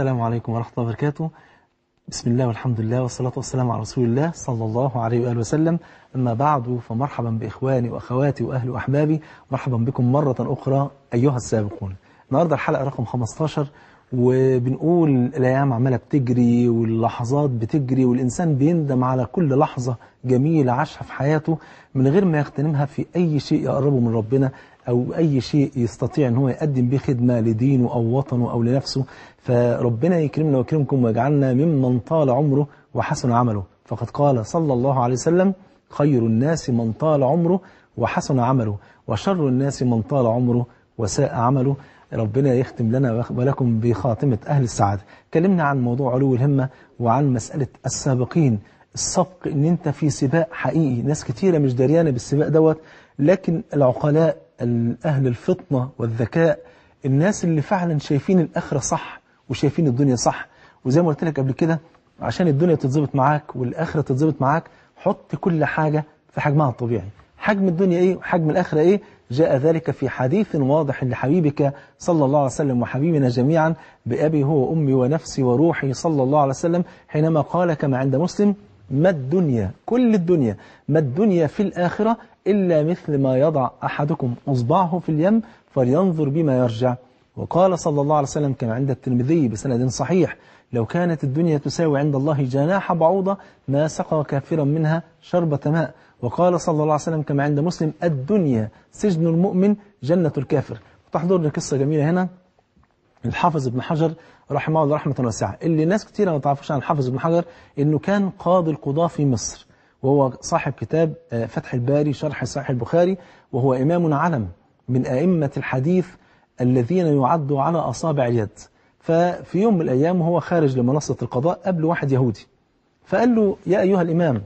السلام عليكم ورحمة الله وبركاته بسم الله والحمد لله والصلاة والسلام على رسول الله صلى الله عليه وآله وسلم أما بعد فمرحبا بإخواني وأخواتي وأهلي وأحبابي مرحبا بكم مرة أخرى أيها السابقون النهاردة الحلقة رقم 15 وبنقول الأيام عمالة بتجري واللحظات بتجري والإنسان بيندم على كل لحظة جميلة عاشها في حياته من غير ما يغتنمها في أي شيء يقربه من ربنا أو أي شيء يستطيع أن هو يقدم به خدمة لدينه أو وطنه أو لنفسه فربنا يكرمنا ويكرمكم ويجعلنا ممن طال عمره وحسن عمله فقد قال صلى الله عليه وسلم خير الناس من طال عمره وحسن عمله وشر الناس من طال عمره وساء عمله ربنا يختم لنا ولكم بخاتمة أهل السعادة كلمنا عن موضوع علو الهمة وعن مسألة السابقين السبق ان انت في سباق حقيقي ناس كتيرة مش داريانة بالسباق دوت لكن العقلاء أهل الفطنة والذكاء الناس اللي فعلا شايفين الآخرة صح وشايفين الدنيا صح وزي ما قلت لك قبل كده عشان الدنيا تتظبط معاك والآخرة تتظبط معاك حط كل حاجة في حجمها الطبيعي حجم الدنيا إيه وحجم الآخرة إيه جاء ذلك في حديث واضح لحبيبك صلى الله عليه وسلم وحبيبنا جميعا بأبي هو وأمي ونفسي وروحي صلى الله عليه وسلم حينما قال كما عند مسلم ما الدنيا كل الدنيا ما الدنيا في الآخرة إلا مثل ما يضع أحدكم أصبعه في اليم فلينظر بما يرجع وقال صلى الله عليه وسلم كما عند الترمذي بسند صحيح لو كانت الدنيا تساوي عند الله جناح بعوضة ما سقى كافرا منها شربة ماء وقال صلى الله عليه وسلم كما عند مسلم الدنيا سجن المؤمن جنة الكافر تحضرنا قصة جميلة هنا الحافظ ابن حجر رحمه الله رحمة واسعة اللي ناس كتير ما تعرفوش عن الحافظ ابن حجر إنه كان قاضي القضاة في مصر وهو صاحب كتاب آه، فتح الباري شرح صحيح البخاري وهو إمام علم من أئمة الحديث الذين يعدوا على أصابع اليد ففي يوم من الأيام وهو خارج لمنصة القضاء قبل واحد يهودي فقال له يا أيها الإمام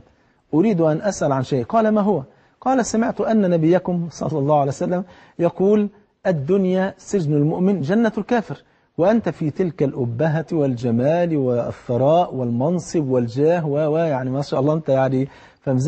أريد أن أسأل عن شيء قال ما هو قال سمعت أن نبيكم صلى الله عليه وسلم يقول الدنيا سجن المؤمن جنة الكافر وأنت في تلك الأبهة والجمال والثراء والمنصب والجاه و يعني ما شاء الله أنت يعني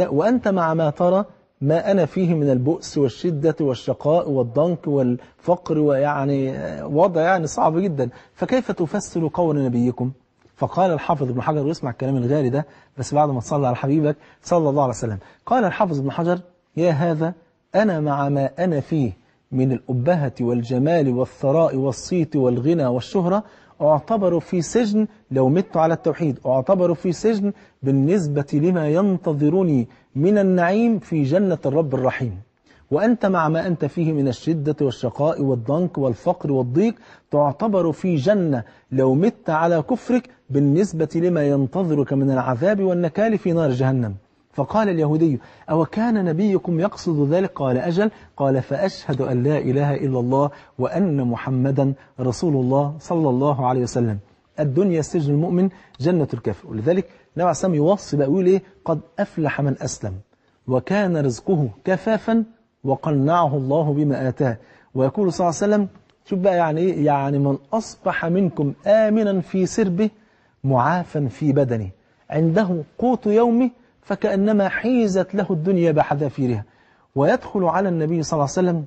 وأنت مع ما ترى ما أنا فيه من البؤس والشدة والشقاء والضنك والفقر ويعني وضع يعني صعب جدا فكيف تفسر قول نبيكم فقال الحافظ ابن حجر واسمع الكلام الغالي ده بس بعد ما تصلى على حبيبك صلى الله عليه وسلم قال الحافظ ابن حجر يا هذا أنا مع ما أنا فيه من الأبهة والجمال والثراء والصيت والغنى والشهرة اعتبروا في سجن لو مت على التوحيد اعتبروا في سجن بالنسبة لما ينتظرني من النعيم في جنة الرب الرحيم وأنت مع ما أنت فيه من الشدة والشقاء والضنك والفقر والضيق تعتبر في جنة لو مت على كفرك بالنسبة لما ينتظرك من العذاب والنكال في نار جهنم فقال اليهودي أو كان نبيكم يقصد ذلك قال أجل قال فأشهد أن لا إله إلا الله وأن محمدا رسول الله صلى الله عليه وسلم الدنيا سجن المؤمن جنة الكافر ولذلك نوع سام يوصي بقى ويقول إيه قد أفلح من أسلم وكان رزقه كفافا وقنعه الله بما آتاه ويقول صلى الله عليه وسلم شوف بقى يعني إيه يعني من أصبح منكم آمنا في سربه معافا في بدنه عنده قوت يومه فكأنما حيزت له الدنيا بحذافيرها ويدخل على النبي صلى الله عليه وسلم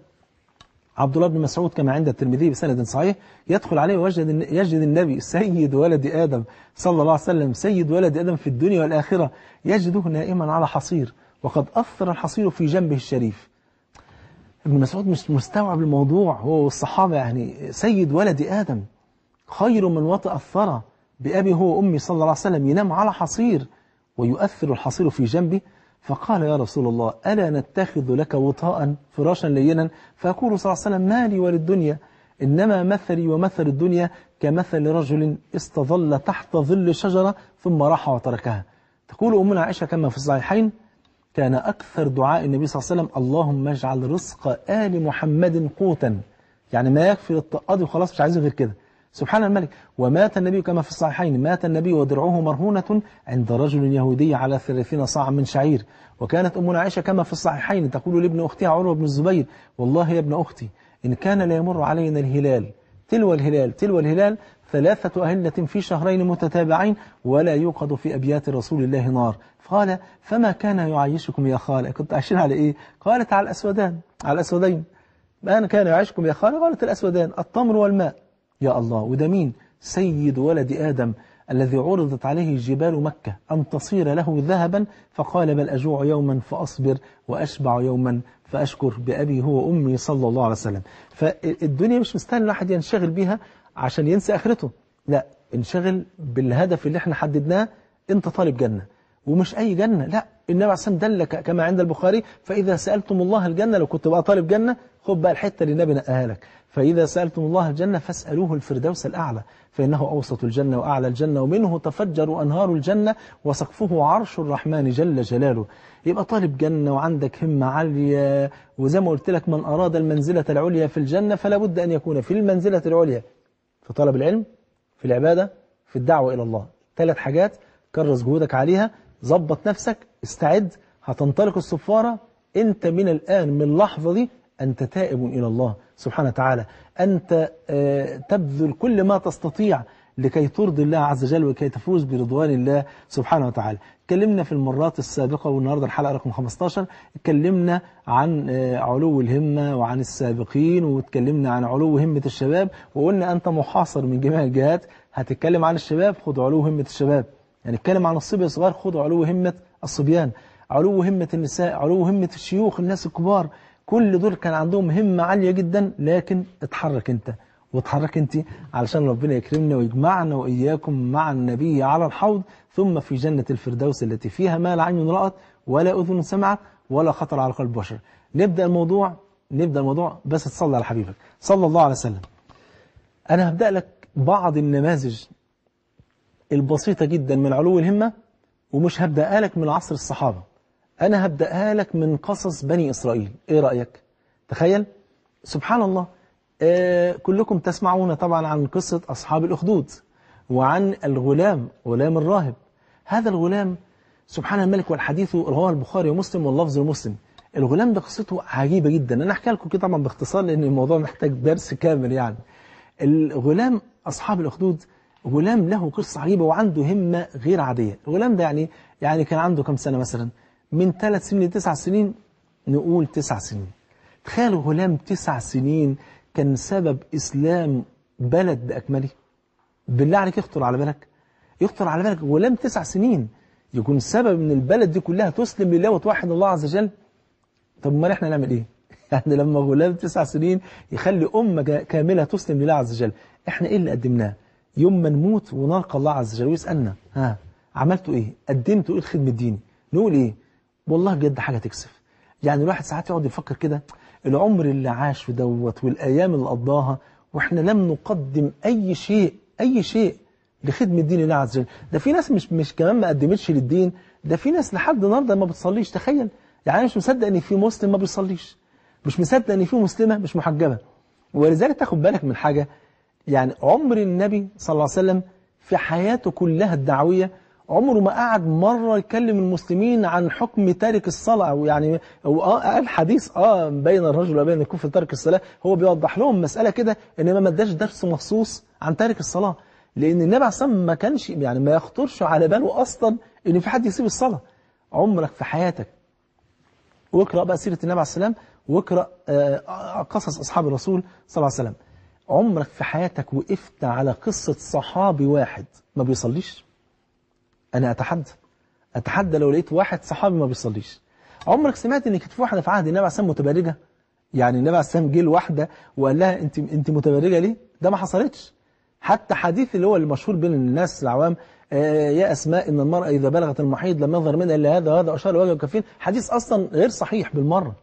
عبد الله بن مسعود كما عند الترمذي بسند صحيح يدخل عليه ويجد يجد النبي سيد ولد آدم صلى الله عليه وسلم سيد ولد آدم في الدنيا والآخرة يجده نائما على حصير وقد أثر الحصير في جنبه الشريف ابن مسعود مش مستوعب الموضوع هو والصحابة يعني سيد ولد آدم خير من وطئ الثرى بأبي هو وأمي صلى الله عليه وسلم ينام على حصير ويؤثر الحصير في جنبي فقال يا رسول الله ألا نتخذ لك وطاء فراشا لينا فأقول صلى الله عليه وسلم ما لي وللدنيا إنما مثلي ومثل الدنيا كمثل رجل استظل تحت ظل شجرة ثم راح وتركها تقول أمنا عائشة كما في الصحيحين كان أكثر دعاء النبي صلى الله عليه وسلم اللهم اجعل رزق آل محمد قوتا يعني ما يكفي للطقاط وخلاص مش عايزه غير كده سبحان الملك ومات النبي كما في الصحيحين مات النبي ودرعه مرهونة عند رجل يهودي على ثلاثين صاعا من شعير وكانت أمنا عائشة كما في الصحيحين تقول لابن أختها عروة بن الزبير والله يا ابن أختي إن كان لا يمر علينا الهلال تلو الهلال تلو الهلال ثلاثة أهلة في شهرين متتابعين ولا يوقد في أبيات رسول الله نار قال فما كان يعيشكم يا خالة كنت عايشين على إيه قالت على الأسودان على الأسودين ما كان يعيشكم يا خالة قالت الأسودان التمر والماء يا الله وده مين سيد ولد آدم الذي عرضت عليه جبال مكة أن تصير له ذهبا فقال بل أجوع يوما فأصبر وأشبع يوما فأشكر بأبي هو أمي صلى الله عليه وسلم فالدنيا مش مستهل الواحد ينشغل بها عشان ينسى آخرته لا انشغل بالهدف اللي احنا حددناه انت طالب جنة ومش أي جنة لا النبي عليه الصلاة والسلام كما عند البخاري فإذا سألتم الله الجنة لو كنت بقى طالب جنة خد بقى الحتة اللي النبي نقاها لك فإذا سألتم الله الجنة فاسألوه الفردوس الأعلى فإنه أوسط الجنة وأعلى الجنة ومنه تفجر أنهار الجنة وسقفه عرش الرحمن جل جلاله يبقى طالب جنة وعندك همة عالية وزي ما قلت لك من أراد المنزلة العليا في الجنة فلا بد أن يكون في المنزلة العليا في طلب العلم في العبادة في الدعوة إلى الله ثلاث حاجات كرس جهودك عليها ظبط نفسك استعد هتنطلق الصفارة أنت من الآن من اللحظة دي أنت تائب إلى الله سبحانه وتعالى أنت آه، تبذل كل ما تستطيع لكي ترضي الله عز وجل وكي تفوز برضوان الله سبحانه وتعالى اتكلمنا في المرات السابقة والنهاردة الحلقة رقم 15 اتكلمنا عن آه، علو الهمة وعن السابقين واتكلمنا عن علو همة الشباب وقلنا أنت محاصر من جميع الجهات هتتكلم عن الشباب خد علو همة الشباب يعني تكلم عن الصبي الصغير خد علو همة الصبيان علو همة النساء علو همة الشيوخ الناس الكبار كل دول كان عندهم همة عالية جدا لكن اتحرك انت واتحرك انت علشان ربنا يكرمنا ويجمعنا وإياكم مع النبي على الحوض ثم في جنة الفردوس التي فيها ما لا عين رأت ولا أذن سمعت ولا خطر على قلب بشر نبدأ الموضوع نبدأ الموضوع بس تصلي على حبيبك صلى الله عليه وسلم أنا هبدأ لك بعض النماذج البسيطة جدا من علو الهمة ومش هبدأ لك من عصر الصحابة أنا هبدأها لك من قصص بني إسرائيل إيه رأيك؟ تخيل سبحان الله آه كلكم تسمعون طبعا عن قصة أصحاب الأخدود وعن الغلام غلام الراهب هذا الغلام سبحان الملك والحديث رواه البخاري ومسلم واللفظ المسلم الغلام ده قصته عجيبة جدا أنا أحكي لكم كده طبعا باختصار لأن الموضوع محتاج درس كامل يعني الغلام أصحاب الأخدود غلام له قصة عجيبة وعنده همة غير عادية الغلام ده يعني يعني كان عنده كم سنة مثلا من ثلاث سنين لتسع سنين نقول تسع سنين تخيلوا غلام تسع سنين كان سبب إسلام بلد بأكمله بالله عليك يخطر على بالك يخطر على بالك غلام تسع سنين يكون سبب ان البلد دي كلها تسلم لله وتوحد الله عز وجل طب امال احنا نعمل ايه يعني لما غلام تسع سنين يخلي أمة كاملة تسلم لله عز وجل احنا ايه اللي قدمناه يوم ما نموت ونلقى الله عز وجل ويسألنا ها عملتوا ايه قدمتوا ايه الخدمة الديني نقول ايه والله بجد حاجة تكسف يعني الواحد ساعات يقعد يفكر كده العمر اللي عاش في دوت والأيام اللي قضاها وإحنا لم نقدم أي شيء أي شيء لخدمة دين الله عز وجل ده في ناس مش مش كمان ما قدمتش للدين ده في ناس لحد النهارده ما بتصليش تخيل يعني مش مصدق ان في مسلم ما بيصليش مش مصدق ان في مسلمة مش محجبة ولذلك تاخد بالك من حاجة يعني عمر النبي صلى الله عليه وسلم في حياته كلها الدعوية عمره ما قعد مرة يكلم المسلمين عن حكم تارك الصلاة ويعني هو آه، قال حديث اه بين الرجل وبين الكفر تارك الصلاة هو بيوضح لهم مسألة كده إنما ما اداش درس مخصوص عن تارك الصلاة لأن النبي عليه الصلاة ما كانش يعني ما يخطرش على باله أصلا إن في حد يسيب الصلاة عمرك في حياتك واقرأ بقى سيرة النبي عليه السلام واقرأ آه، قصص أصحاب الرسول صلى الله عليه وسلم عمرك في حياتك وقفت على قصة صحابي واحد ما بيصليش أنا أتحدى أتحدى لو لقيت واحد صحابي ما بيصليش عمرك سمعت ان كتف واحده في عهد النبي عليه متبرجه يعني النبي عليه الصلاه جه لواحده وقال لها انت انت متبرجه ليه ده ما حصلتش حتى حديث اللي هو المشهور بين الناس العوام آه، يا اسماء ان المراه اذا بلغت المحيض لم يظهر منها الا هذا وهذا اشار وجه وكفين حديث اصلا غير صحيح بالمره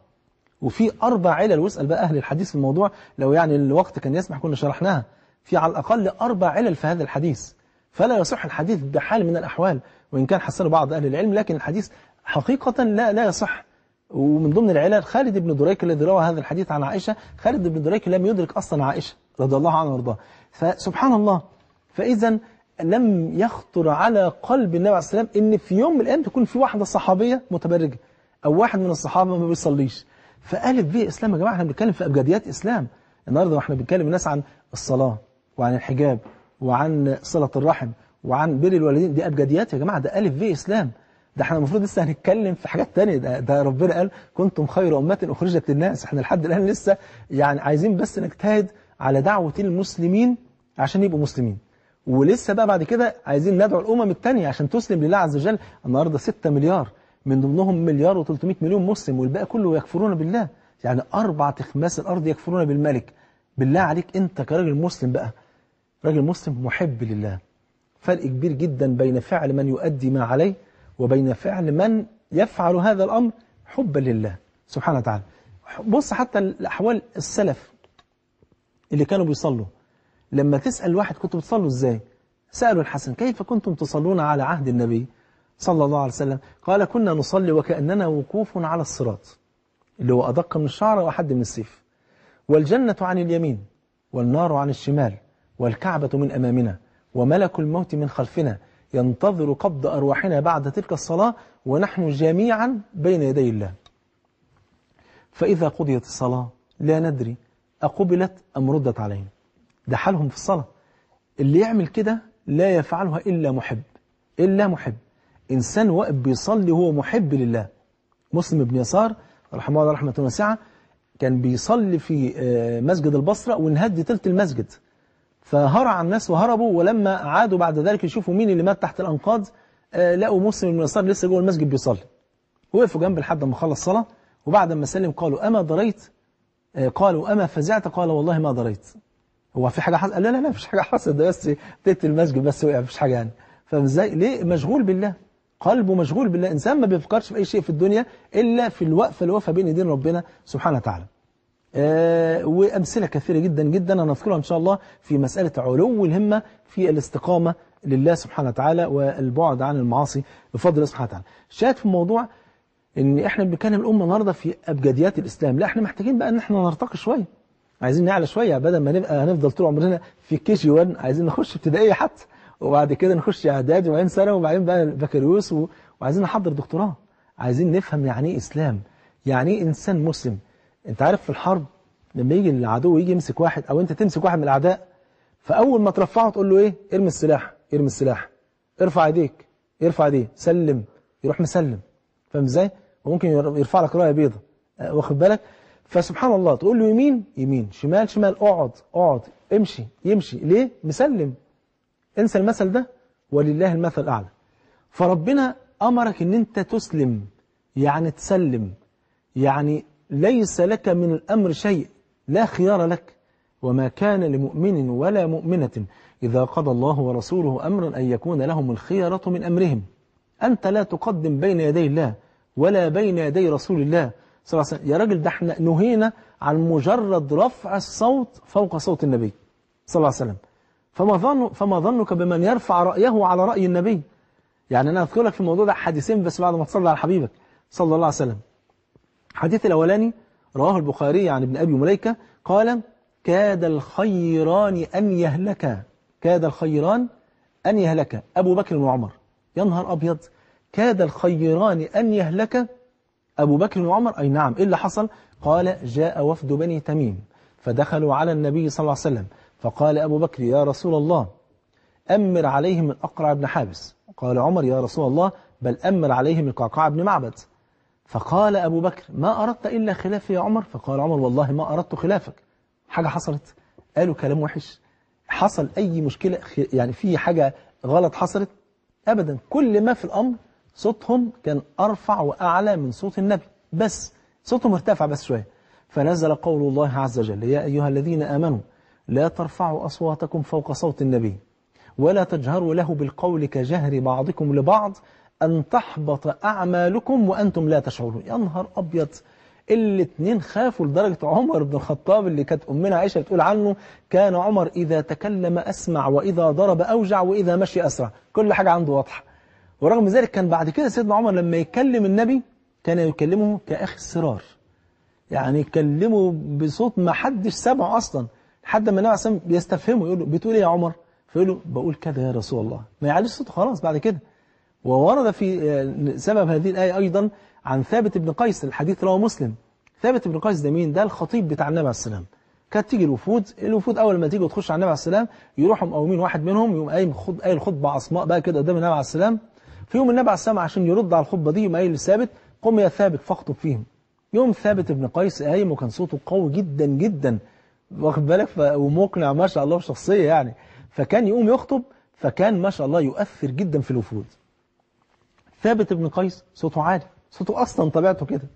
وفي اربع علل واسال بقى اهل الحديث في الموضوع لو يعني الوقت كان يسمح كنا شرحناها في على الاقل اربع علل في هذا الحديث فلا يصح الحديث بحال من الأحوال وإن كان حسنه بعض أهل العلم لكن الحديث حقيقة لا, لا يصح ومن ضمن العلل خالد بن دريك الذي روى هذا الحديث عن عائشة خالد بن دريك لم يدرك أصلا عائشة رضي الله عنه ورضاه فسبحان الله فإذا لم يخطر على قلب النبي عليه السلام ان في يوم من الايام تكون في واحده صحابيه متبرجه او واحد من الصحابه ما بيصليش فقالت بيه اسلام يا جماعه احنا بنتكلم في ابجديات اسلام النهارده واحنا بنتكلم الناس عن الصلاه وعن الحجاب وعن صلة الرحم وعن بر الوالدين دي أبجديات يا جماعة ده ألف في إسلام ده احنا المفروض لسه هنتكلم في حاجات تانية ده, ده ربنا قال كنتم خير أمة أخرجت للناس احنا لحد الآن لسه يعني عايزين بس نجتهد على دعوة المسلمين عشان يبقوا مسلمين ولسه بقى بعد كده عايزين ندعو الأمم التانية عشان تسلم لله عز وجل النهاردة 6 مليار من ضمنهم مليار و300 مليون مسلم والباقي كله يكفرون بالله يعني أربعة أخماس الأرض يكفرون بالملك بالله عليك أنت كراجل مسلم بقى راجل مسلم محب لله فرق كبير جدا بين فعل من يؤدي ما عليه وبين فعل من يفعل هذا الأمر حبا لله سبحانه وتعالى بص حتى الأحوال السلف اللي كانوا بيصلوا لما تسأل واحد كنتوا بتصلوا ازاي سألوا الحسن كيف كنتم تصلون على عهد النبي صلى الله عليه وسلم قال كنا نصلي وكأننا وقوف على الصراط اللي هو أدق من الشعر وأحد من السيف والجنة عن اليمين والنار عن الشمال والكعبة من أمامنا وملك الموت من خلفنا ينتظر قبض أرواحنا بعد تلك الصلاة ونحن جميعا بين يدي الله فإذا قضيت الصلاة لا ندري أقبلت أم ردت علينا ده حالهم في الصلاة اللي يعمل كده لا يفعلها إلا محب إلا محب إنسان واقف بيصلي هو محب لله مسلم بن يسار رحمه الله رحمة واسعة كان بيصلي في آه، مسجد البصرة وانهد تلت المسجد فهرع الناس وهربوا ولما عادوا بعد ذلك يشوفوا مين اللي مات تحت الأنقاض آه، لقوا مسلم بن يسار لسه جوه المسجد بيصلي وقفوا جنب لحد ما خلص صلاة وبعد ما سلم قالوا أما دريت آه، قالوا أما فزعت قال والله ما دريت هو في حاجة حصلت قال لا لا لا مفيش حاجة حصلت ده بس تيت المسجد بس وقع مفيش حاجة يعني فازاي ليه مشغول بالله قلبه مشغول بالله إنسان ما بيفكرش في أي شيء في الدنيا إلا في الوقفة الوقفة بين يدين ربنا سبحانه وتعالى آه، وأمثلة كثيرة جدا جدا هنذكرها إن شاء الله في مسألة علو الهمة في الاستقامة لله سبحانه وتعالى والبعد عن المعاصي بفضل الله سبحانه وتعالى الشاهد في الموضوع ان احنا بنتكلم الامه النهارده في ابجديات الاسلام لا احنا محتاجين بقى ان احنا نرتقي شويه عايزين نعلى شويه بدل ما نبقى هنفضل طول عمرنا في كي جي 1 عايزين نخش ابتدائيه حتى وبعد كده نخش اعدادي وبعدين ثانوي وبعدين بقى بكالوريوس وعايزين نحضر دكتوراه عايزين نفهم يعني ايه اسلام يعني ايه انسان مسلم انت عارف في الحرب لما يجي العدو يجي يمسك واحد او انت تمسك واحد من الاعداء فاول ما ترفعه تقول له ايه ارمي السلاح ارمي السلاح ارفع ايديك ارفع ايديك سلم يروح مسلم فاهم ازاي وممكن يرفع لك رايه بيضه آه، واخد بالك فسبحان الله تقول له يمين يمين شمال شمال اقعد اقعد امشي يمشي ليه مسلم انسى المثل ده ولله المثل الاعلى فربنا امرك ان انت تسلم يعني تسلم يعني ليس لك من الأمر شيء لا خيار لك وما كان لمؤمن ولا مؤمنة إذا قضى الله ورسوله أمرا أن يكون لهم الخيارة من أمرهم أنت لا تقدم بين يدي الله ولا بين يدي رسول الله صلى الله عليه وسلم يا راجل ده احنا نهينا عن مجرد رفع الصوت فوق صوت النبي صلى الله عليه وسلم فما, ظن فما ظنك بمن يرفع رأيه على رأي النبي يعني أنا أذكر لك في الموضوع ده حديثين بس بعد ما تصلي على حبيبك صلى الله عليه وسلم الحديث الأولاني رواه البخاري عن ابن أبي مليكة قال كاد الخيران أن يهلكا كاد الخيران أن يهلكا أبو بكر وعمر يا نهار أبيض كاد الخيران أن يهلكا أبو بكر وعمر أي نعم إيه اللي حصل قال جاء وفد بني تميم فدخلوا على النبي صلى الله عليه وسلم فقال أبو بكر يا رسول الله أمر عليهم الأقرع بن حابس قال عمر يا رسول الله بل أمر عليهم القعقاع بن معبد فقال أبو بكر ما أردت إلا خلافي يا عمر فقال عمر والله ما أردت خلافك حاجة حصلت قالوا كلام وحش حصل أي مشكلة يعني في حاجة غلط حصلت أبدا كل ما في الأمر صوتهم كان أرفع وأعلى من صوت النبي بس صوتهم ارتفع بس شوية فنزل قول الله عز وجل يا أيها الذين آمنوا لا ترفعوا أصواتكم فوق صوت النبي ولا تجهروا له بالقول كجهر بعضكم لبعض أن تحبط أعمالكم وأنتم لا تشعرون يا نهار أبيض الاتنين خافوا لدرجة عمر بن الخطاب اللي كانت أمنا عائشة بتقول عنه كان عمر إذا تكلم أسمع وإذا ضرب أوجع وإذا مشي أسرع كل حاجة عنده واضحة ورغم ذلك كان بعد كده سيدنا عمر لما يكلم النبي كان يكلمه كأخي السرار يعني يكلمه بصوت ما حدش سمعه أصلا لحد ما النبي عليه الصلاة والسلام بيستفهمه يقول له بتقول إيه يا عمر فيقول له بقول كذا يا رسول الله ما يعليش صوته خلاص بعد كده وورد في آه، سبب هذه الآية أيضا عن ثابت بن قيس الحديث رواه مسلم ثابت بن قيس ده مين ده الخطيب بتاع النبي عليه السلام كانت تيجي الوفود الوفود أول ما تيجي وتخش على النبي عليه السلام يروحوا مقومين واحد منهم يقوم قايم خد قايل خطبة عصماء بقى كده قدام النبي عليه السلام في يوم النبي عليه السلام عشان يرد على الخطبة دي يقوم قايل لثابت قم يا ثابت فاخطب فيهم يوم ثابت بن قيس قايم وكان صوته قوي جدا جدا واخد بالك ومقنع ما شاء الله بشخصية يعني فكان يقوم يخطب فكان ما شاء الله يؤثر جدا في الوفود ثابت بن قيس صوته عالي صوته أصلا طبيعته كده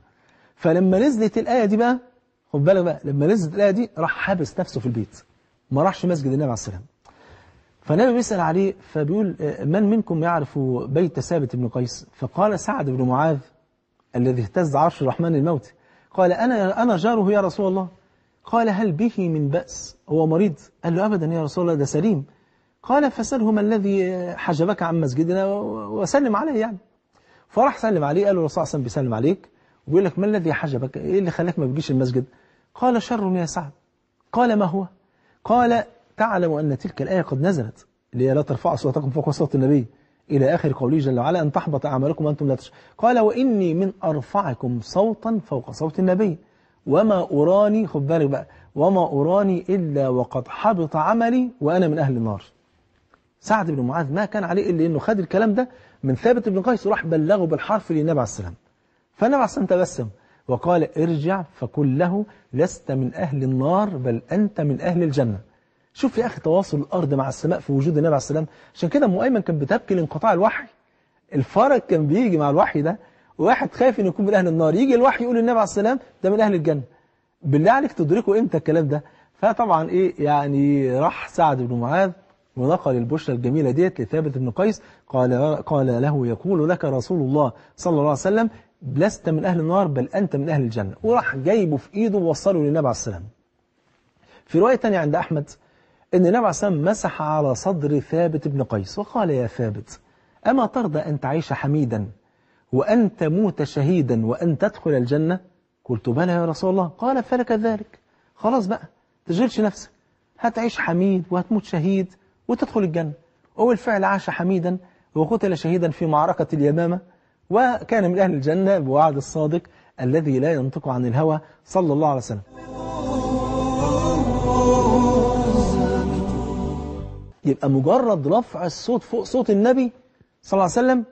فلما نزلت الآية دي بقى خد بالك بقى لما نزلت الآية دي راح حابس نفسه في البيت ما راحش مسجد النبي عليه السلام فالنبي بيسأل عليه فبيقول آه، من منكم يعرف بيت ثابت بن قيس فقال سعد بن معاذ الذي اهتز عرش الرحمن الموت قال أنا, أنا جاره يا رسول الله قال هل به من بأس هو مريض قال له أبدا يا رسول الله ده سليم قال فسأله ما الذي حجبك عن مسجدنا وسلم عليه يعني فراح سلم عليه قال له الرسول صلى الله عليه وسلم بيسلم عليك وبيقول لك ما الذي حجبك ايه اللي خلاك ما بتجيش المسجد قال شر يا سعد قال ما هو قال تعلم أن تلك الآية قد نزلت اللي هي لا ترفعوا صوتكم فوق صوت النبي إلى آخر قوله جل وعلا أن تحبط أعمالكم وأنتم لا تش قال وإني من أرفعكم صوتا فوق صوت النبي وما أراني خد بالك بقى وما أراني إلا وقد حبط عملي وأنا من أهل النار سعد بن معاذ ما كان عليه إلا أنه خد الكلام ده من ثابت بن قيس راح بلغه بالحرف للنبي عليه السلام فالنبي عليه السلام تبسم وقال ارجع فقل له لست من أهل النار بل أنت من أهل الجنة شوف يا أخي تواصل الأرض مع السماء في وجود النبي عليه السلام عشان كده أم أيمن كانت بتبكي لانقطاع الوحي الفرج كان بيجي مع الوحي ده واحد خايف أن يكون من أهل النار يجي الوحي يقول للنبي عليه السلام ده من أهل الجنة بالله عليك تدركوا إمتى الكلام ده فطبعا إيه يعني راح سعد بن معاذ ونقل البشرى الجميلة ديت لثابت بن قيس قال, قال له يقول لك رسول الله صلى الله عليه وسلم لست من أهل النار بل أنت من أهل الجنة وراح جايبه في إيده ووصله للنبي عليه السلام في رواية تانية عند أحمد أن النبي عليه السلام مسح على صدر ثابت بن قيس وقال يا ثابت أما ترضى أن تعيش حميدا وأن تموت شهيدا وأن تدخل الجنة قلت بلى يا رسول الله قال فلك ذلك خلاص بقى تشغلش نفسك هتعيش حميد وهتموت شهيد وتدخل الجنة وبالفعل عاش حميدا وقتل شهيدا في معركة اليمامة وكان من أهل الجنة بوعد الصادق الذي لا ينطق عن الهوى صلى الله عليه وسلم يبقى مجرد رفع الصوت فوق صوت النبي صلى الله عليه وسلم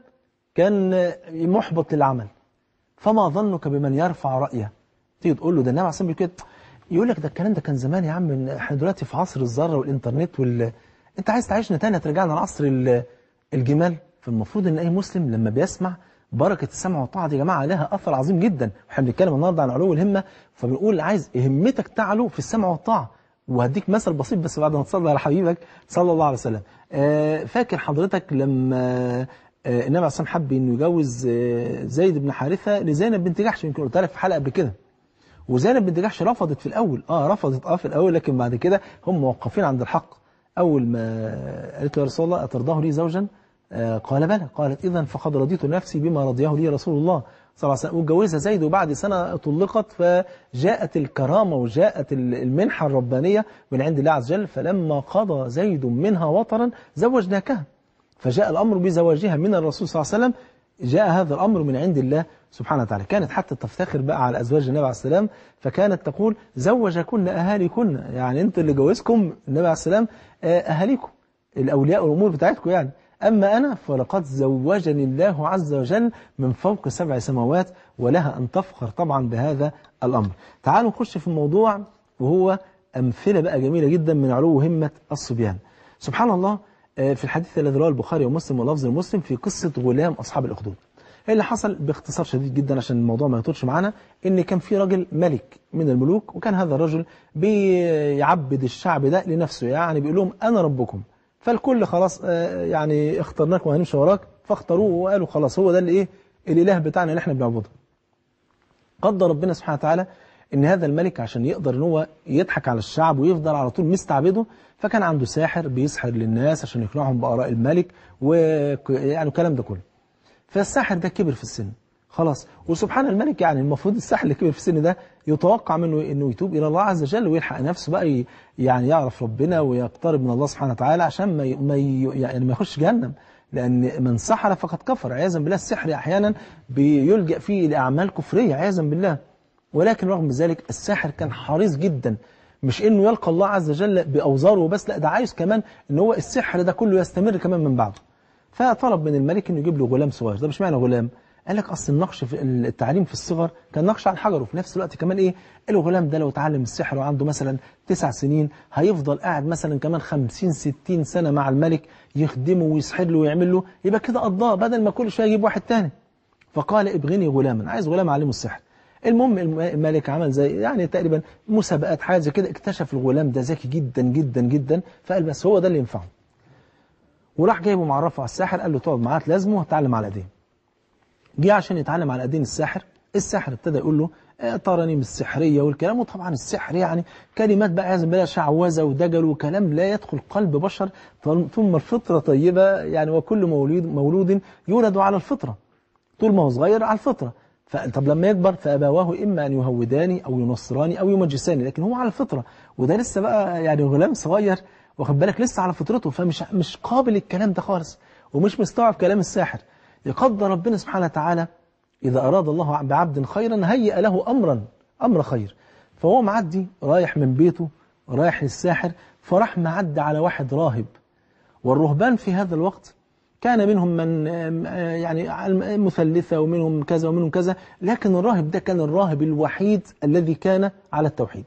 كان محبط للعمل فما ظنك بمن يرفع رأيه تيجي تقول له ده النبي عليه الصلاه والسلام كده يقول لك ده الكلام ده كان زمان يا عم احنا دلوقتي في عصر الذره والانترنت وال انت عايز تعيشنا تاني هترجعنا لعصر الجمال فالمفروض ان اي مسلم لما بيسمع بركة السمع والطاعة دي يا جماعة لها أثر عظيم جدا واحنا بنتكلم النهاردة عن علو الهمة فبنقول عايز همتك تعلو في السمع والطاعة وهديك مثل بسيط بس بعد ما تصلي على حبيبك صلى الله عليه وسلم آه، فاكر حضرتك لما آه، النبي عليه الصلاه حب انه يجوز آه، زيد بن حارثه لزينب بنت جحش يمكن قلت لك في حلقه قبل كده وزينب بنت جحش رفضت في الاول اه رفضت اه في الاول لكن بعد كده هم موقفين عند الحق أول ما قالت له يا رسول الله أترضاه لي زوجا آه، قال بلى قالت إذا فقد رضيت نفسي بما رضيه لي رسول الله صلى الله عليه وسلم واتجوزها زيد وبعد سنة طلقت فجاءت الكرامة وجاءت المنحة الربانية من عند الله عز وجل فلما قضى زيد منها وطرا زوجناكها فجاء الأمر بزواجها من الرسول صلى الله عليه وسلم جاء هذا الأمر من عند الله سبحانه وتعالى كانت حتى تفتخر بقى على أزواج النبي عليه السلام فكانت تقول زوجكن أهاليكن يعني أنت اللي جوزكم النبي عليه السلام آه، أهاليكم الأولياء والأمور بتاعتكم يعني أما أنا فلقد زوجني الله عز وجل من فوق سبع سماوات ولها أن تفخر طبعا بهذا الأمر تعالوا نخش في الموضوع وهو أمثلة بقى جميلة جدا من علو همة الصبيان سبحان الله آه، في الحديث الذي رواه البخاري ومسلم ولفظ المسلم في قصة غلام أصحاب الأخدود ايه اللي حصل باختصار شديد جدا عشان الموضوع ما يطولش معانا ان كان في راجل ملك من الملوك وكان هذا الرجل بيعبد الشعب ده لنفسه يعني بيقول لهم انا ربكم فالكل خلاص آه، يعني اخترناك وهنمشي وراك فاختاروه وقالوا خلاص هو ده اللي ايه الاله بتاعنا اللي احنا بنعبده قدر ربنا سبحانه وتعالى ان هذا الملك عشان يقدر ان هو يضحك على الشعب ويفضل على طول مستعبده فكان عنده ساحر بيسحر للناس عشان يقنعهم بآراء الملك ويعني الكلام ده كله فالساحر ده كبر في السن خلاص وسبحان الملك يعني المفروض الساحر اللي كبر في السن ده يتوقع منه انه يتوب الى الله عز وجل ويلحق نفسه بقى يعني يعرف ربنا ويقترب من الله سبحانه وتعالى عشان ما ما يعني ما يخش جهنم لأن من سحر فقد كفر عياذا بالله السحر أحيانا بيلجأ فيه لأعمال كفرية عياذا بالله ولكن رغم ذلك الساحر كان حريص جدا مش انه يلقى الله عز وجل باوزاره وبس لا ده عايز كمان ان هو السحر ده كله يستمر كمان من بعده فطلب من الملك انه يجيب له غلام صغير ده مش معنى غلام قال لك اصل النقش في التعليم في الصغر كان نقش على الحجر وفي نفس الوقت كمان ايه الغلام ده لو اتعلم السحر وعنده مثلا تسع سنين هيفضل قاعد مثلا كمان 50 60 سنه مع الملك يخدمه ويسحر له ويعمل له يبقى كده قضاه بدل ما كل شويه يجيب واحد تاني فقال ابغني غلاما عايز غلام اعلمه السحر المهم الملك عمل زي يعني تقريبا مسابقات حاجه زي كده اكتشف الغلام ده ذكي جدا جدا جدا فقال بس هو ده اللي ينفعه وراح جايبه معرفه على الساحر قال له تقعد معاه تلازمه وتتعلم على ايدين جه عشان يتعلم على ايدين الساحر الساحر ابتدى يقول له ترانيم آه، السحريه والكلام وطبعا السحر يعني كلمات بقى عايز بلا شعوذه ودجل وكلام لا يدخل قلب بشر ثم الفطره طيبه يعني وكل مولود مولود يولد على الفطره طول ما هو صغير على الفطره طب لما يكبر فأبواه إما أن يهوداني أو ينصراني أو يمجساني لكن هو على الفطرة وده لسه بقى يعني غلام صغير واخد بالك لسه على فطرته فمش مش قابل الكلام ده خالص ومش مستوعب كلام الساحر يقدر ربنا سبحانه وتعالى إذا أراد الله بعبد خيرا هيئ له أمرا أمر خير فهو معدي رايح من بيته رايح للساحر فراح معدي على واحد راهب والرهبان في هذا الوقت كان منهم من يعني مثلثة ومنهم كذا ومنهم كذا لكن الراهب ده كان الراهب الوحيد الذي كان على التوحيد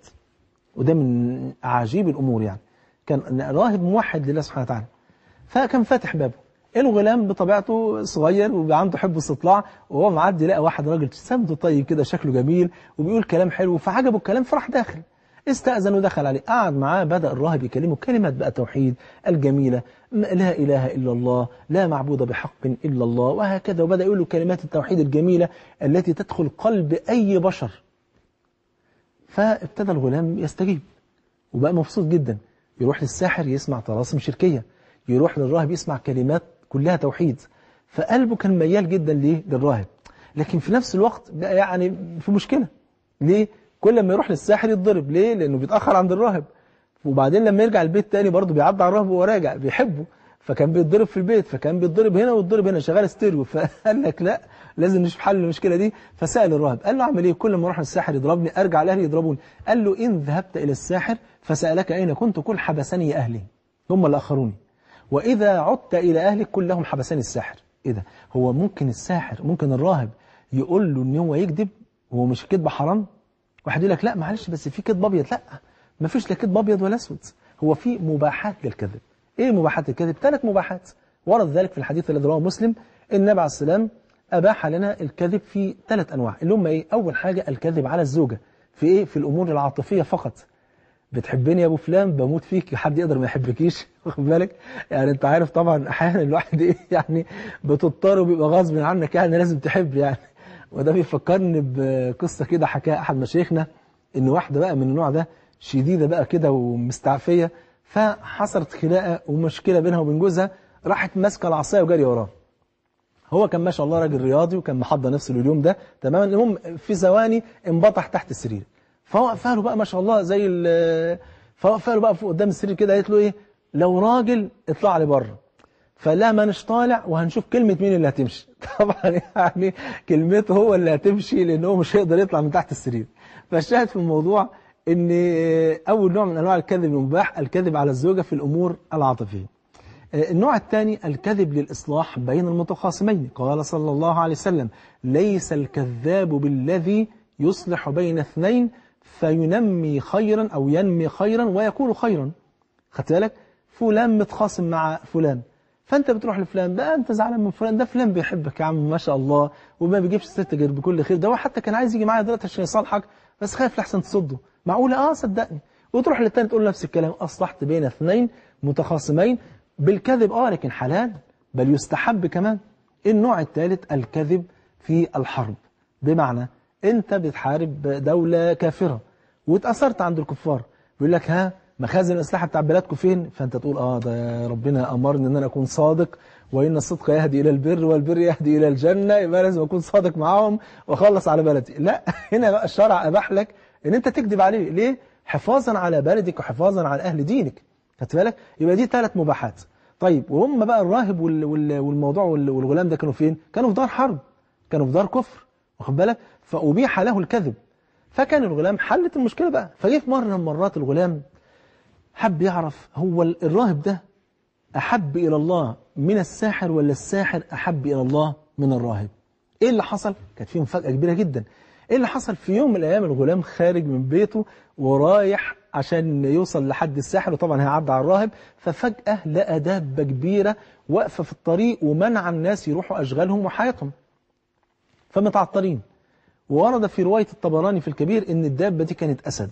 وده من عجيب الأمور يعني كان راهب موحد لله سبحانه وتعالى فكان فاتح بابه الغلام بطبيعته صغير وعنده حب استطلاع وهو معدي لقى واحد راجل سمته طيب كده شكله جميل وبيقول كلام حلو فعجبه الكلام فراح داخل استأذن ودخل عليه قعد معاه بدأ الراهب يكلمه كلمة بقى توحيد الجميلة لا إله إلا الله لا معبود بحق إلا الله وهكذا وبدأ يقول له كلمات التوحيد الجميلة التي تدخل قلب أي بشر فابتدى الغلام يستجيب وبقى مبسوط جدا يروح للساحر يسمع طلاسم شركية يروح للراهب يسمع كلمات كلها توحيد فقلبه كان ميال جدا للراهب لكن في نفس الوقت بقى يعني في مشكلة ليه كل لما يروح للساحر يتضرب ليه لانه بيتاخر عند الراهب وبعدين لما يرجع البيت تاني برضه بيعدي على الراهب وهو راجع بيحبه فكان بيتضرب في البيت فكان بيتضرب هنا ويتضرب هنا شغال استيريو فقال لك لا لازم نشوف حل للمشكله دي فسال الراهب قال له اعمل ايه كل ما اروح للساحر يضربني ارجع لاهلي يضربوني قال له ان ذهبت الى الساحر فسالك اين كنت قل حبسني اهلي هم اللي اخروني واذا عدت الى اهلك كلهم حبسني الساحر ايه ده هو ممكن الساحر ممكن الراهب يقول له ان هو يكذب هو مش كذب حرام واحد يقول لك لا معلش بس في كذب ابيض لا ما فيش لا كذب ابيض ولا اسود هو في مباحات للكذب ايه مباحات الكذب ثلاث مباحات ورد ذلك في الحديث الذي رواه مسلم النبي عليه السلام اباح لنا الكذب في ثلاث انواع اللي هم ايه اول حاجه الكذب على الزوجه في ايه في الامور العاطفيه فقط بتحبني يا ابو فلان بموت فيك حد يقدر ما يحبكيش واخد بالك يعني انت عارف طبعا احيانا الواحد ايه يعني بتضطر وبيبقى غصب عنك يعني لازم تحب يعني وده بيفكرني بقصة كده حكاها أحد مشايخنا إن واحدة بقى من النوع ده شديدة بقى كده ومستعفية فحصلت خناقة ومشكلة بينها وبين جوزها راحت ماسكة العصاية وجارية وراه هو كان ما شاء الله راجل رياضي وكان محضر نفسه لليوم ده تماما المهم في ثواني انبطح تحت السرير فوقف له بقى ما شاء الله زي فوقف له بقى فوق قدام السرير كده قالت له ايه لو راجل اطلع لي بره فلا مانيش طالع وهنشوف كلمة مين اللي هتمشي طبعا يعني كلمته هو اللي هتمشي لأن هو مش هيقدر يطلع من تحت السرير فالشاهد في الموضوع أن أول نوع من أنواع الكذب المباح الكذب على الزوجة في الأمور العاطفية النوع الثاني الكذب للإصلاح بين المتخاصمين قال صلى الله عليه وسلم ليس الكذاب بالذي يصلح بين اثنين فينمي خيرا أو ينمي خيرا ويكون خيرا خدت بالك فلان متخاصم مع فلان فانت بتروح لفلان بقى انت زعلان من فلان ده فلان بيحبك يا عم ما شاء الله وما بيجيبش ست غير بكل خير ده حتى كان عايز يجي معايا دلوقتي عشان يصالحك بس خايف لحسن تصده معقوله اه صدقني وتروح للتاني تقول نفس الكلام اصلحت بين اثنين متخاصمين بالكذب اه لكن حلال بل يستحب كمان النوع الثالث الكذب في الحرب بمعنى انت بتحارب دولة كافرة واتأثرت عند الكفار بيقول لك ها مخازن الاسلحه بتاع بلادكم فين فانت تقول اه ده ربنا امرني ان انا اكون صادق وان الصدق يهدي الى البر والبر يهدي الى الجنه يبقى لازم اكون صادق معاهم واخلص على بلدي لا هنا بقى الشرع اباح لك ان انت تكذب عليه ليه حفاظا على بلدك وحفاظا على اهل دينك خدت بالك يبقى دي ثلاث مباحات طيب وهم بقى الراهب والموضوع والغلام ده كانوا فين كانوا في دار حرب كانوا في دار كفر واخد بالك فابيح له الكذب فكان الغلام حلت المشكله بقى فجه في مره من المرات الغلام حب يعرف هو الراهب ده أحب إلى الله من الساحر ولا الساحر أحب إلى الله من الراهب إيه اللي حصل؟ كانت فيه مفاجأة كبيرة جدا إيه اللي حصل في يوم من الأيام الغلام خارج من بيته ورايح عشان يوصل لحد الساحر وطبعا هيعدي على الراهب ففجأة لقى دابة كبيرة واقفة في الطريق ومنع الناس يروحوا أشغالهم وحياتهم فمتعطلين وورد في رواية الطبراني في الكبير إن الدابة دي كانت أسد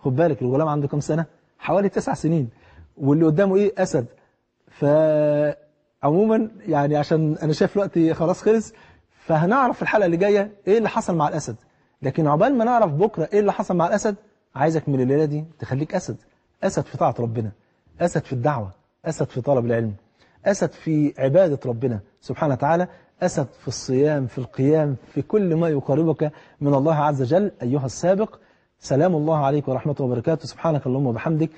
خد بالك الغلام عنده كام سنة؟ حوالي تسع سنين واللي قدامه ايه اسد فعموما يعني عشان انا شايف الوقت خلاص خلص فهنعرف في الحلقه اللي جايه ايه اللي حصل مع الاسد لكن عقبال ما نعرف بكره ايه اللي حصل مع الاسد عايزك من الليله دي تخليك اسد اسد في طاعه ربنا اسد في الدعوه اسد في طلب العلم اسد في عباده ربنا سبحانه وتعالى اسد في الصيام في القيام في كل ما يقربك من الله عز وجل ايها السابق سلام الله عليك ورحمة وبركاته سبحانك اللهم وبحمدك